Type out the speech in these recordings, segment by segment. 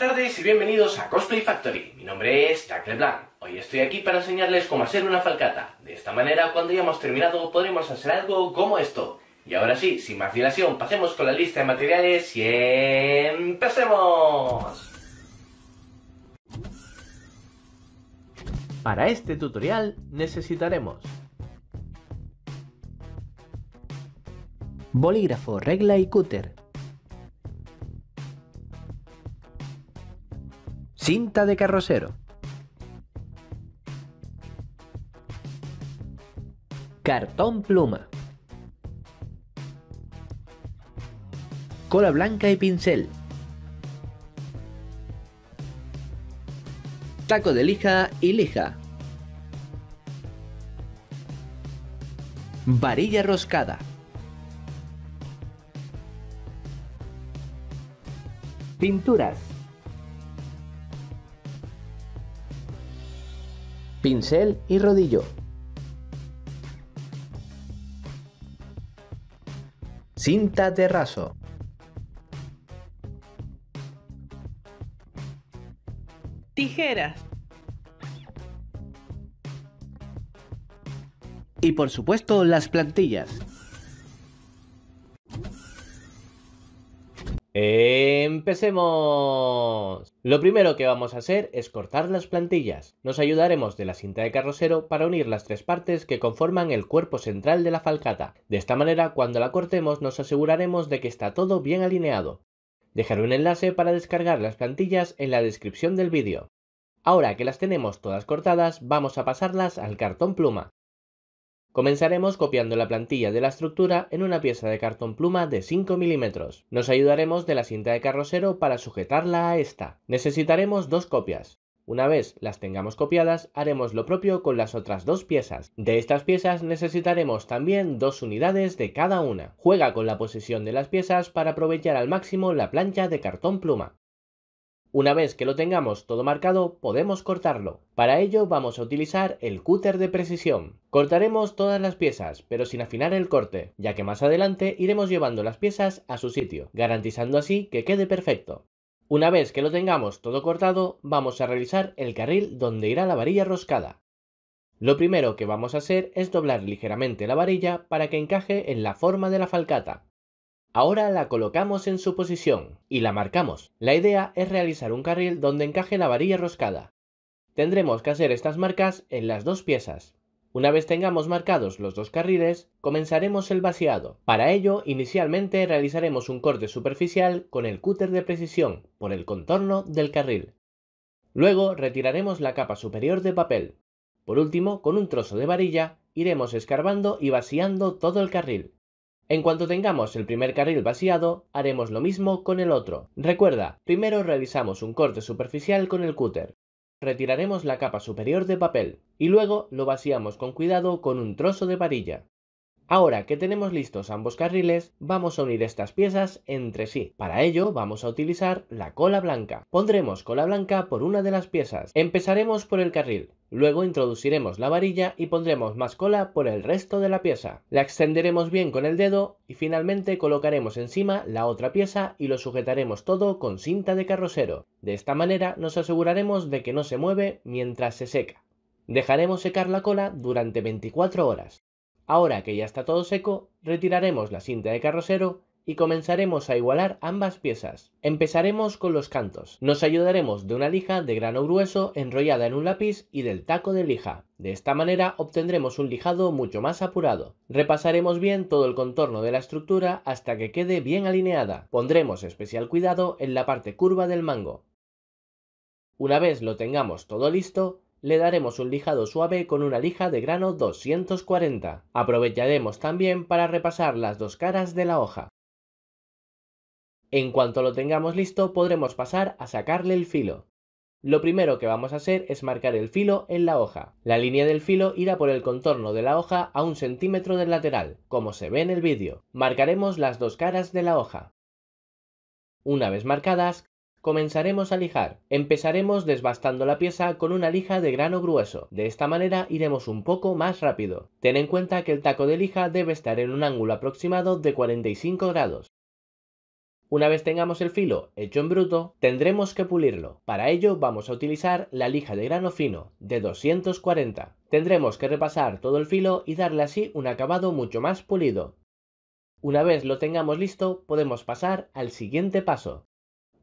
Buenas tardes y bienvenidos a Cosplay Factory. Mi nombre es Jack LeBlanc. Hoy estoy aquí para enseñarles cómo hacer una falcata. De esta manera, cuando hayamos terminado, podremos hacer algo como esto. Y ahora sí, sin más dilación, pasemos con la lista de materiales y empecemos. Para este tutorial necesitaremos bolígrafo, regla y cúter, Cinta de carrocero. Cartón pluma. Cola blanca y pincel. Taco de lija y lija. Varilla roscada. Pinturas. pincel y rodillo. Cinta de raso. Tijeras. Y por supuesto las plantillas. ¡Empecemos! Lo primero que vamos a hacer es cortar las plantillas. Nos ayudaremos de la cinta de carrocero para unir las tres partes que conforman el cuerpo central de la falcata. De esta manera, cuando la cortemos nos aseguraremos de que está todo bien alineado. Dejaré un enlace para descargar las plantillas en la descripción del vídeo. Ahora que las tenemos todas cortadas, vamos a pasarlas al cartón pluma. Comenzaremos copiando la plantilla de la estructura en una pieza de cartón pluma de 5 milímetros. Nos ayudaremos de la cinta de carrocero para sujetarla a esta. Necesitaremos dos copias. Una vez las tengamos copiadas, haremos lo propio con las otras dos piezas. De estas piezas necesitaremos también dos unidades de cada una. Juega con la posición de las piezas para aprovechar al máximo la plancha de cartón pluma. Una vez que lo tengamos todo marcado, podemos cortarlo. Para ello vamos a utilizar el cúter de precisión. Cortaremos todas las piezas, pero sin afinar el corte, ya que más adelante iremos llevando las piezas a su sitio, garantizando así que quede perfecto. Una vez que lo tengamos todo cortado, vamos a realizar el carril donde irá la varilla roscada. Lo primero que vamos a hacer es doblar ligeramente la varilla para que encaje en la forma de la falcata. Ahora la colocamos en su posición y la marcamos. La idea es realizar un carril donde encaje la varilla roscada. Tendremos que hacer estas marcas en las dos piezas. Una vez tengamos marcados los dos carriles, comenzaremos el vaciado. Para ello, inicialmente realizaremos un corte superficial con el cúter de precisión por el contorno del carril. Luego retiraremos la capa superior de papel. Por último, con un trozo de varilla, iremos escarbando y vaciando todo el carril. En cuanto tengamos el primer carril vaciado, haremos lo mismo con el otro. Recuerda, primero realizamos un corte superficial con el cúter. Retiraremos la capa superior de papel y luego lo vaciamos con cuidado con un trozo de varilla. Ahora que tenemos listos ambos carriles, vamos a unir estas piezas entre sí. Para ello vamos a utilizar la cola blanca. Pondremos cola blanca por una de las piezas. Empezaremos por el carril. Luego introduciremos la varilla y pondremos más cola por el resto de la pieza. La extenderemos bien con el dedo y finalmente colocaremos encima la otra pieza y lo sujetaremos todo con cinta de carrocero. De esta manera nos aseguraremos de que no se mueve mientras se seca. Dejaremos secar la cola durante 24 horas. Ahora que ya está todo seco, retiraremos la cinta de carrocero y comenzaremos a igualar ambas piezas. Empezaremos con los cantos. Nos ayudaremos de una lija de grano grueso enrollada en un lápiz y del taco de lija. De esta manera obtendremos un lijado mucho más apurado. Repasaremos bien todo el contorno de la estructura hasta que quede bien alineada. Pondremos especial cuidado en la parte curva del mango. Una vez lo tengamos todo listo, le daremos un lijado suave con una lija de grano 240. Aprovecharemos también para repasar las dos caras de la hoja. En cuanto lo tengamos listo, podremos pasar a sacarle el filo. Lo primero que vamos a hacer es marcar el filo en la hoja. La línea del filo irá por el contorno de la hoja a un centímetro del lateral, como se ve en el vídeo. Marcaremos las dos caras de la hoja. Una vez marcadas, comenzaremos a lijar. Empezaremos desbastando la pieza con una lija de grano grueso. De esta manera iremos un poco más rápido. Ten en cuenta que el taco de lija debe estar en un ángulo aproximado de 45 grados. Una vez tengamos el filo hecho en bruto, tendremos que pulirlo. Para ello vamos a utilizar la lija de grano fino de 240. Tendremos que repasar todo el filo y darle así un acabado mucho más pulido. Una vez lo tengamos listo, podemos pasar al siguiente paso.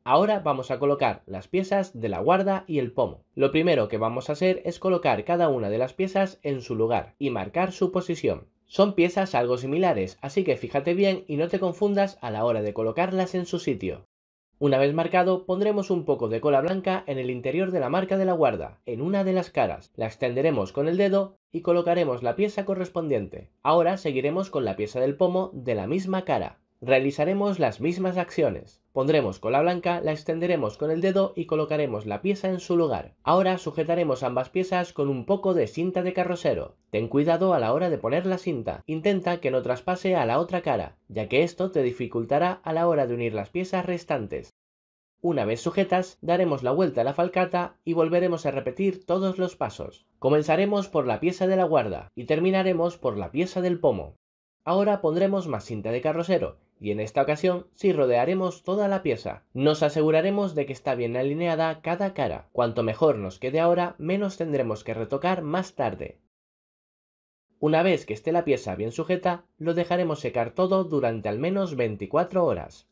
Ahora vamos a colocar las piezas de la guarda y el pomo. Lo primero que vamos a hacer es colocar cada una de las piezas en su lugar y marcar su posición. Son piezas algo similares, así que fíjate bien y no te confundas a la hora de colocarlas en su sitio. Una vez marcado, pondremos un poco de cola blanca en el interior de la marca de la guarda, en una de las caras. La extenderemos con el dedo y colocaremos la pieza correspondiente. Ahora seguiremos con la pieza del pomo de la misma cara. Realizaremos las mismas acciones. Pondremos cola blanca, la extenderemos con el dedo y colocaremos la pieza en su lugar. Ahora sujetaremos ambas piezas con un poco de cinta de carrocero. Ten cuidado a la hora de poner la cinta. Intenta que no traspase a la otra cara, ya que esto te dificultará a la hora de unir las piezas restantes. Una vez sujetas, daremos la vuelta a la falcata y volveremos a repetir todos los pasos. Comenzaremos por la pieza de la guarda y terminaremos por la pieza del pomo. Ahora pondremos más cinta de carrosero y en esta ocasión sí rodearemos toda la pieza. Nos aseguraremos de que está bien alineada cada cara. Cuanto mejor nos quede ahora, menos tendremos que retocar más tarde. Una vez que esté la pieza bien sujeta, lo dejaremos secar todo durante al menos 24 horas.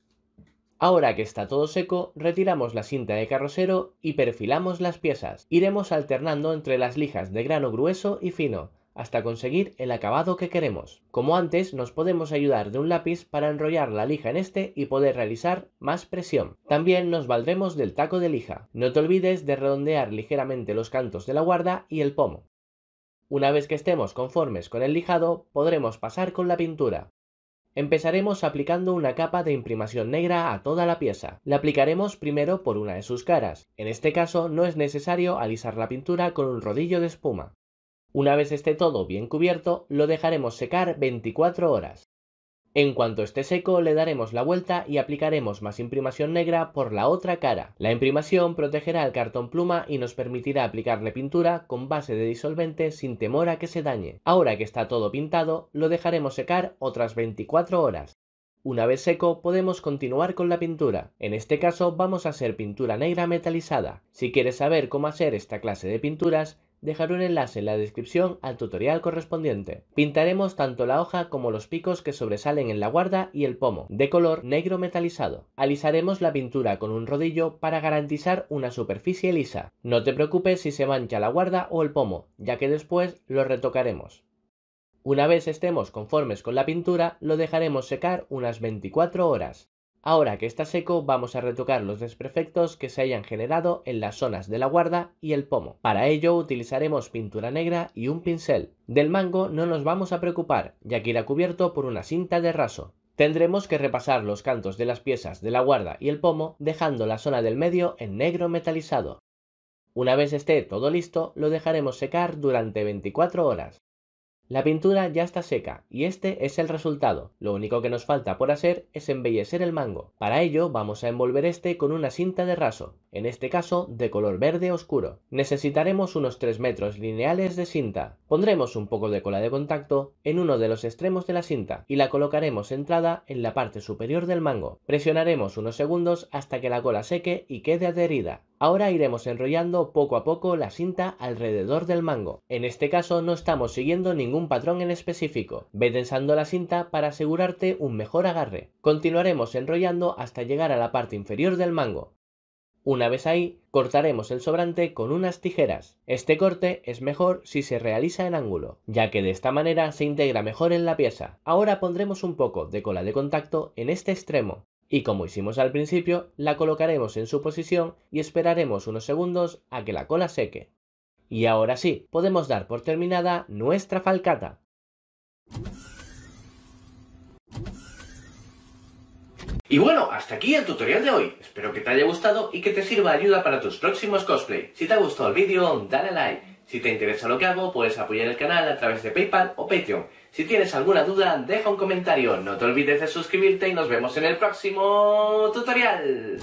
Ahora que está todo seco, retiramos la cinta de carrosero y perfilamos las piezas. Iremos alternando entre las lijas de grano grueso y fino, hasta conseguir el acabado que queremos. Como antes, nos podemos ayudar de un lápiz para enrollar la lija en este y poder realizar más presión. También nos valdremos del taco de lija. No te olvides de redondear ligeramente los cantos de la guarda y el pomo. Una vez que estemos conformes con el lijado, podremos pasar con la pintura. Empezaremos aplicando una capa de imprimación negra a toda la pieza. La aplicaremos primero por una de sus caras. En este caso no es necesario alisar la pintura con un rodillo de espuma. Una vez esté todo bien cubierto, lo dejaremos secar 24 horas. En cuanto esté seco, le daremos la vuelta y aplicaremos más imprimación negra por la otra cara. La imprimación protegerá el cartón pluma y nos permitirá aplicarle pintura con base de disolvente sin temor a que se dañe. Ahora que está todo pintado, lo dejaremos secar otras 24 horas. Una vez seco, podemos continuar con la pintura. En este caso vamos a hacer pintura negra metalizada. Si quieres saber cómo hacer esta clase de pinturas, Dejaré un enlace en la descripción al tutorial correspondiente. Pintaremos tanto la hoja como los picos que sobresalen en la guarda y el pomo, de color negro metalizado. Alisaremos la pintura con un rodillo para garantizar una superficie lisa. No te preocupes si se mancha la guarda o el pomo, ya que después lo retocaremos. Una vez estemos conformes con la pintura, lo dejaremos secar unas 24 horas. Ahora que está seco vamos a retocar los desperfectos que se hayan generado en las zonas de la guarda y el pomo. Para ello utilizaremos pintura negra y un pincel. Del mango no nos vamos a preocupar ya que irá cubierto por una cinta de raso. Tendremos que repasar los cantos de las piezas de la guarda y el pomo dejando la zona del medio en negro metalizado. Una vez esté todo listo lo dejaremos secar durante 24 horas. La pintura ya está seca y este es el resultado. Lo único que nos falta por hacer es embellecer el mango. Para ello vamos a envolver este con una cinta de raso, en este caso de color verde oscuro. Necesitaremos unos 3 metros lineales de cinta. Pondremos un poco de cola de contacto en uno de los extremos de la cinta y la colocaremos centrada en la parte superior del mango. Presionaremos unos segundos hasta que la cola seque y quede adherida. Ahora iremos enrollando poco a poco la cinta alrededor del mango. En este caso no estamos siguiendo ningún patrón en específico. Ve tensando la cinta para asegurarte un mejor agarre. Continuaremos enrollando hasta llegar a la parte inferior del mango. Una vez ahí, cortaremos el sobrante con unas tijeras. Este corte es mejor si se realiza en ángulo, ya que de esta manera se integra mejor en la pieza. Ahora pondremos un poco de cola de contacto en este extremo. Y como hicimos al principio, la colocaremos en su posición y esperaremos unos segundos a que la cola seque. Y ahora sí, podemos dar por terminada nuestra falcata. Y bueno, hasta aquí el tutorial de hoy. Espero que te haya gustado y que te sirva de ayuda para tus próximos cosplay. Si te ha gustado el vídeo, dale like. Si te interesa lo que hago, puedes apoyar el canal a través de PayPal o Patreon. Si tienes alguna duda, deja un comentario. No te olvides de suscribirte y nos vemos en el próximo tutorial.